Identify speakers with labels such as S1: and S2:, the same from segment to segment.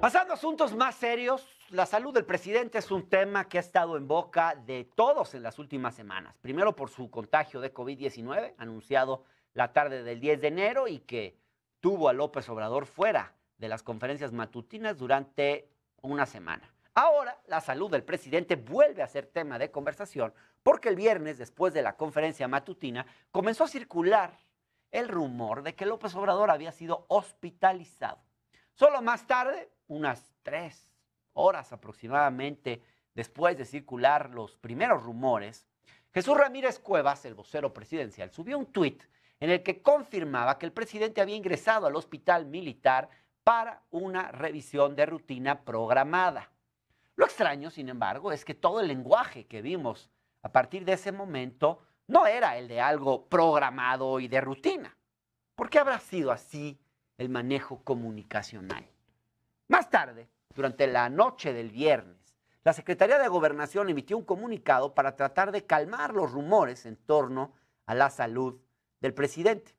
S1: Pasando a asuntos más serios, la salud del presidente es un tema que ha estado en boca de todos en las últimas semanas. Primero por su contagio de COVID-19, anunciado la tarde del 10 de enero y que tuvo a López Obrador fuera de las conferencias matutinas durante una semana. Ahora, la salud del presidente vuelve a ser tema de conversación porque el viernes, después de la conferencia matutina, comenzó a circular el rumor de que López Obrador había sido hospitalizado Solo más tarde, unas tres horas aproximadamente después de circular los primeros rumores, Jesús Ramírez Cuevas, el vocero presidencial, subió un tuit en el que confirmaba que el presidente había ingresado al hospital militar para una revisión de rutina programada. Lo extraño, sin embargo, es que todo el lenguaje que vimos a partir de ese momento no era el de algo programado y de rutina. ¿Por qué habrá sido así el manejo comunicacional. Más tarde, durante la noche del viernes, la Secretaría de Gobernación emitió un comunicado para tratar de calmar los rumores en torno a la salud del presidente.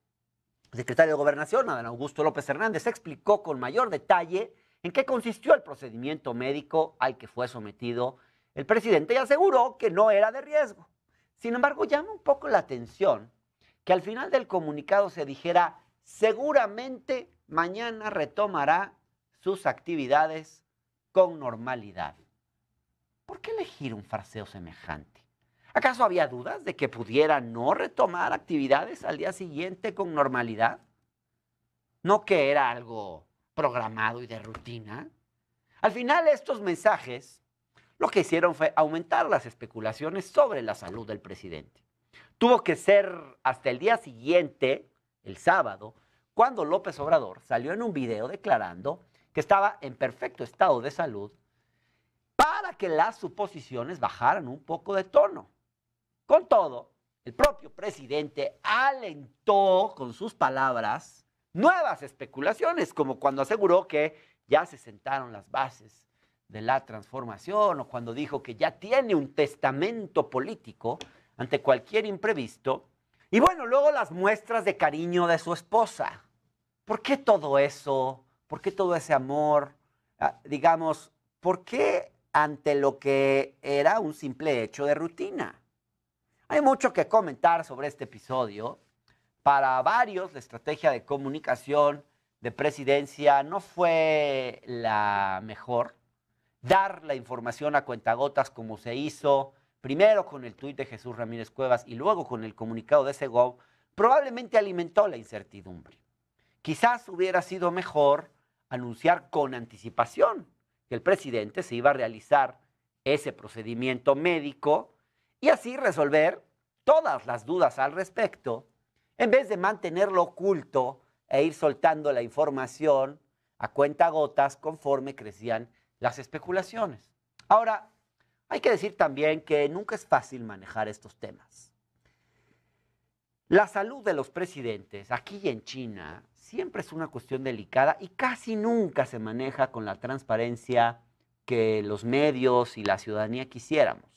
S1: El secretario de Gobernación, Adán Augusto López Hernández, explicó con mayor detalle en qué consistió el procedimiento médico al que fue sometido el presidente y aseguró que no era de riesgo. Sin embargo, llama un poco la atención que al final del comunicado se dijera seguramente mañana retomará sus actividades con normalidad. ¿Por qué elegir un fraseo semejante? ¿Acaso había dudas de que pudiera no retomar actividades al día siguiente con normalidad? ¿No que era algo programado y de rutina? Al final estos mensajes lo que hicieron fue aumentar las especulaciones sobre la salud del presidente. Tuvo que ser hasta el día siguiente, el sábado, cuando López Obrador salió en un video declarando que estaba en perfecto estado de salud para que las suposiciones bajaran un poco de tono. Con todo, el propio presidente alentó con sus palabras nuevas especulaciones, como cuando aseguró que ya se sentaron las bases de la transformación o cuando dijo que ya tiene un testamento político ante cualquier imprevisto. Y bueno, luego las muestras de cariño de su esposa, ¿Por qué todo eso? ¿Por qué todo ese amor? Ah, digamos, ¿por qué ante lo que era un simple hecho de rutina? Hay mucho que comentar sobre este episodio. Para varios, la estrategia de comunicación de presidencia no fue la mejor. Dar la información a cuentagotas como se hizo, primero con el tuit de Jesús Ramírez Cuevas y luego con el comunicado de Segov, probablemente alimentó la incertidumbre. Quizás hubiera sido mejor anunciar con anticipación que el presidente se iba a realizar ese procedimiento médico y así resolver todas las dudas al respecto, en vez de mantenerlo oculto e ir soltando la información a cuenta gotas conforme crecían las especulaciones. Ahora, hay que decir también que nunca es fácil manejar estos temas. La salud de los presidentes aquí y en China siempre es una cuestión delicada y casi nunca se maneja con la transparencia que los medios y la ciudadanía quisiéramos.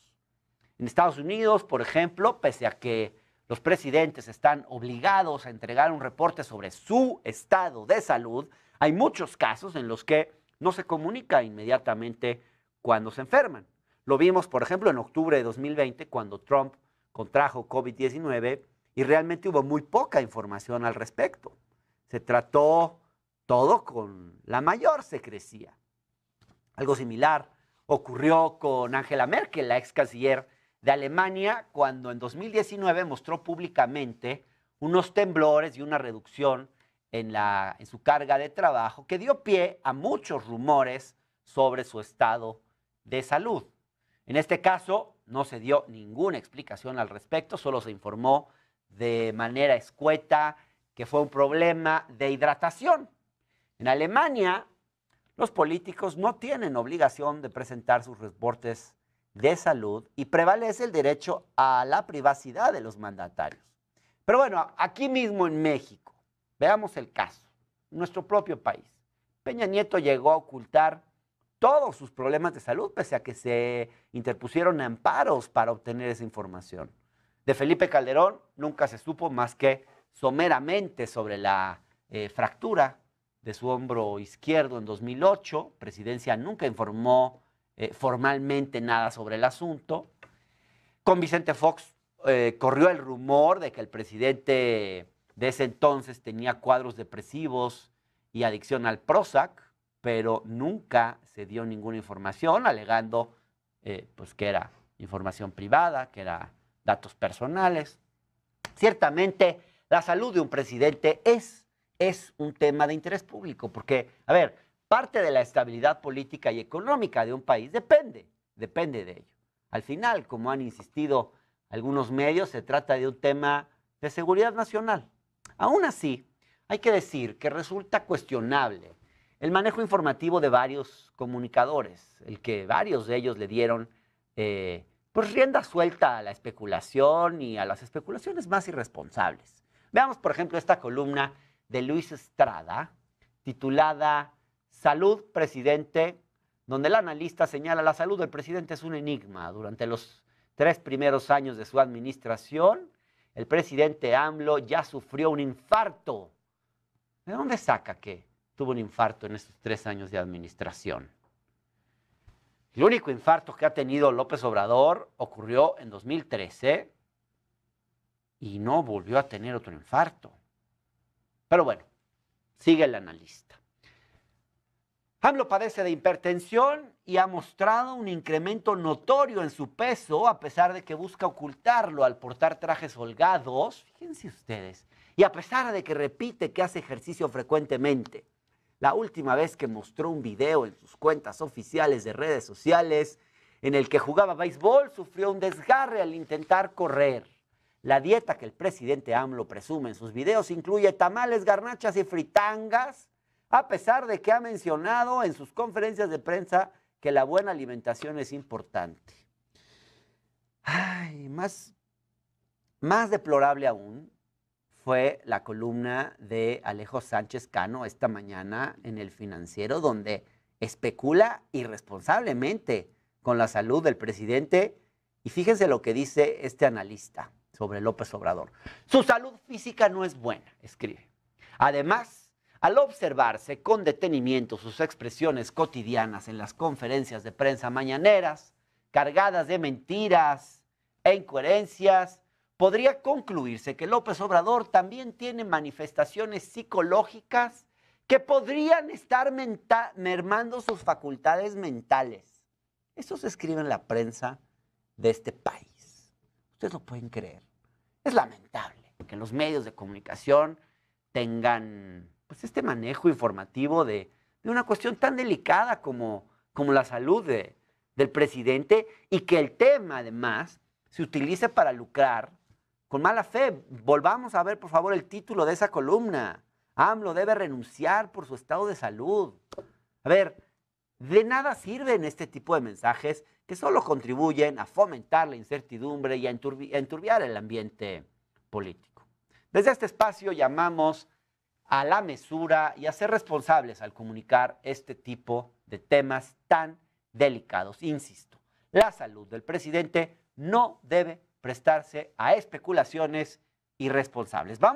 S1: En Estados Unidos, por ejemplo, pese a que los presidentes están obligados a entregar un reporte sobre su estado de salud, hay muchos casos en los que no se comunica inmediatamente cuando se enferman. Lo vimos, por ejemplo, en octubre de 2020, cuando Trump contrajo COVID-19 y realmente hubo muy poca información al respecto se trató todo con la mayor secrecía. Algo similar ocurrió con Angela Merkel, la ex canciller de Alemania, cuando en 2019 mostró públicamente unos temblores y una reducción en, en su carga de trabajo que dio pie a muchos rumores sobre su estado de salud. En este caso, no se dio ninguna explicación al respecto, solo se informó de manera escueta que fue un problema de hidratación. En Alemania, los políticos no tienen obligación de presentar sus reportes de salud y prevalece el derecho a la privacidad de los mandatarios. Pero bueno, aquí mismo en México, veamos el caso, nuestro propio país. Peña Nieto llegó a ocultar todos sus problemas de salud, pese a que se interpusieron amparos para obtener esa información. De Felipe Calderón nunca se supo más que someramente sobre la eh, fractura de su hombro izquierdo en 2008. Presidencia nunca informó eh, formalmente nada sobre el asunto. Con Vicente Fox eh, corrió el rumor de que el presidente de ese entonces tenía cuadros depresivos y adicción al Prozac, pero nunca se dio ninguna información, alegando pues que era información privada, que era datos personales. Ciertamente, la salud de un presidente es, un tema de interés público, porque, a ver, parte de la estabilidad política y económica de un país depende, depende de ello. Al final, como han insistido algunos medios, se trata de un tema de seguridad nacional. Aún así, hay que decir que resulta cuestionable el manejo informativo de varios comunicadores, el que varios de ellos le dieron eh, pues rienda suelta a la especulación y a las especulaciones más irresponsables. Veamos, por ejemplo, esta columna de Luis Estrada, titulada Salud, presidente, donde el analista señala la salud del presidente es un enigma. Durante los tres primeros años de su administración, el presidente AMLO ya sufrió un infarto. ¿De dónde saca que tuvo un infarto en estos tres años de administración? El único infarto que ha tenido López Obrador ocurrió en 2013 y no volvió a tener otro infarto. Pero bueno, sigue el analista. Hamlo padece de hipertensión y ha mostrado un incremento notorio en su peso a pesar de que busca ocultarlo al portar trajes holgados, fíjense ustedes, y a pesar de que repite que hace ejercicio frecuentemente. La última vez que mostró un video en sus cuentas oficiales de redes sociales en el que jugaba béisbol sufrió un desgarre al intentar correr. La dieta que el presidente AMLO presume en sus videos incluye tamales, garnachas y fritangas, a pesar de que ha mencionado en sus conferencias de prensa que la buena alimentación es importante. Ay, más, más deplorable aún fue la columna de Alejo Sánchez Cano esta mañana en el financiero, donde especula irresponsablemente con la salud del presidente. Y fíjense lo que dice este analista sobre López Obrador. Su salud física no es buena, escribe. Además, al observarse con detenimiento sus expresiones cotidianas en las conferencias de prensa mañaneras, cargadas de mentiras e incoherencias, podría concluirse que López Obrador también tiene manifestaciones psicológicas que podrían estar mermando sus facultades mentales. Eso se escribe en la prensa de este país. Ustedes lo pueden creer. Es lamentable que los medios de comunicación tengan pues, este manejo informativo de, una cuestión tan delicada como, como la salud del presidente y que el tema además se utilice para lucrar con mala fe. Volvamos a ver por favor el título de esa columna. AMLO debe renunciar por su estado de salud. A ver, de nada sirven este tipo de mensajes que solo contribuyen a fomentar la incertidumbre y a, enturbiar el ambiente político. Desde este espacio llamamos a la mesura y a ser responsables al comunicar este tipo de temas tan delicados. Insisto, la salud del presidente no debe prestarse a especulaciones irresponsables. Vamos